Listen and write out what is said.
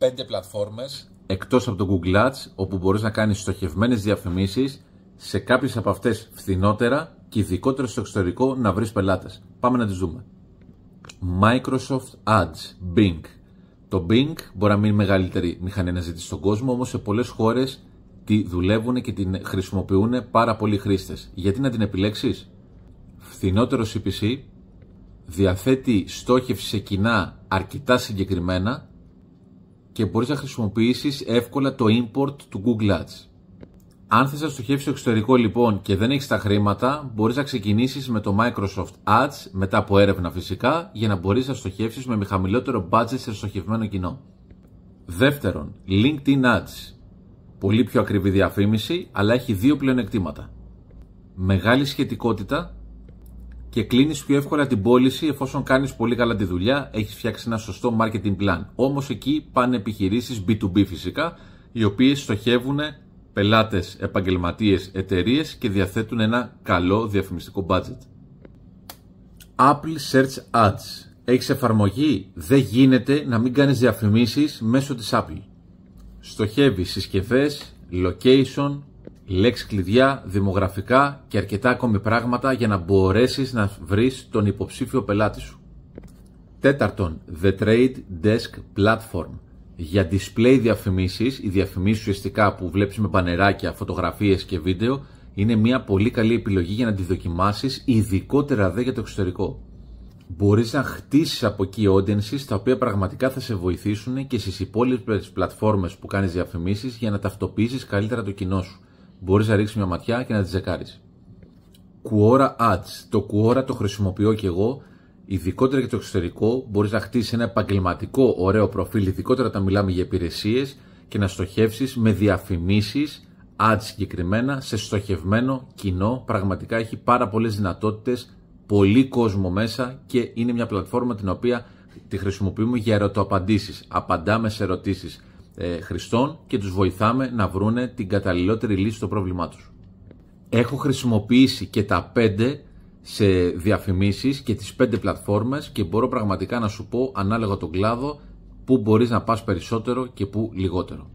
πέντε πλατφόρμες. Εκτός από το Google Ads, όπου μπορείς να κάνεις στοχευμένες διαφημίσεις, σε κάποιες από αυτές φθηνότερα και ειδικότερα στο εξωτερικό να βρεις πελάτες. Πάμε να τις δούμε. Microsoft Ads, Bing. Το Bing μπορεί να μην είναι μεγαλύτερη μηχανή να ζητήσει στον κόσμο, όμως σε πολλές χώρες τη δουλεύουν και την χρησιμοποιούν πάρα πολλοί χρήστες. Γιατί να την επιλέξεις? Φθηνότερο CPC, διαθέτει στόχευση σε κοινά αρκετά συγκεκριμένα και μπορείς να χρησιμοποιήσεις εύκολα το import του Google Ads. Αν θες να στοχεύσεις στο εξωτερικό λοιπόν και δεν έχεις τα χρήματα, μπορείς να ξεκινήσεις με το Microsoft Ads, μετά από έρευνα φυσικά, για να μπορείς να στοχεύσεις με χαμηλότερο budget σε στοχευμένο κοινό. Δεύτερον, LinkedIn Ads. Πολύ πιο ακριβή διαφήμιση, αλλά έχει δύο πλεονεκτήματα. Μεγάλη σχετικότητα και κλείνεις πιο εύκολα την πώληση εφόσον κάνεις πολύ καλά τη δουλειά, έχεις φτιάξει ένα σωστό marketing plan. Όμως εκεί πάνε επιχειρήσεις B2B φυσικά, οι οποίες στοχεύουν πελάτες, επαγγελματίες, εταιρείες και διαθέτουν ένα καλό διαφημιστικό budget. Apple Search Ads. Έχεις εφαρμογή, δεν γίνεται να μην κάνεις διαφημίσεις μέσω της Apple. Στοχεύεις συσκευές, location, λέξη κλειδιά, δημογραφικά και αρκετά ακόμη πράγματα για να μπορέσεις να βρεις τον υποψήφιο πελάτη σου. Τέταρτον, The Trade Desk Platform. Για display διαφημίσεις, οι διαφημίσεις ουσιαστικά που βλέπεις με πανεράκια, φωτογραφίες και βίντεο, είναι μια πολύ καλή επιλογή για να τη δοκιμάσεις, ειδικότερα δε για το εξωτερικό. Μπορείς να χτίσεις από εκεί audiences τα οποία πραγματικά θα σε βοηθήσουν και στις υπόλοιπες πλατφόρμες που κάνεις διαφημίσεις για να ταυτοποιήσεις καλύτερα το κοινό σου. Μπορείς να ρίξεις μια ματιά και να τη ζεκάρει. Quora Ads. Το Quora το χρησιμοποιώ και εγώ, ειδικότερα για το εξωτερικό. Μπορείς να χτίσεις ένα επαγγελματικό ωραίο προφίλ, ειδικότερα όταν μιλάμε για υπηρεσίες και να στοχεύσεις με διαφημίσεις, ads συγκεκριμένα σε στοχευμένο κοινό. Πραγματικά έχει πάρα πολλές δυνατότητες, πολύ κόσμο μέσα και είναι μια πλατφόρμα την οποία τη χρησιμοποιούμε για ερωτοαπαντήσεις. Απαντάμε σε ερωτήσεις ε, χρηστών και τους βοηθάμε να βρούνε την καταλληλότερη λύση στο πρόβλημά τους. Έχω χρησιμοποιήσει και τα πέντε σε διαφημίσεις και τις πέντε πλατφόρμες και μπορώ πραγματικά να σου πω ανάλογα τον κλάδο που μπορείς να πας περισσότερο και που λιγότερο.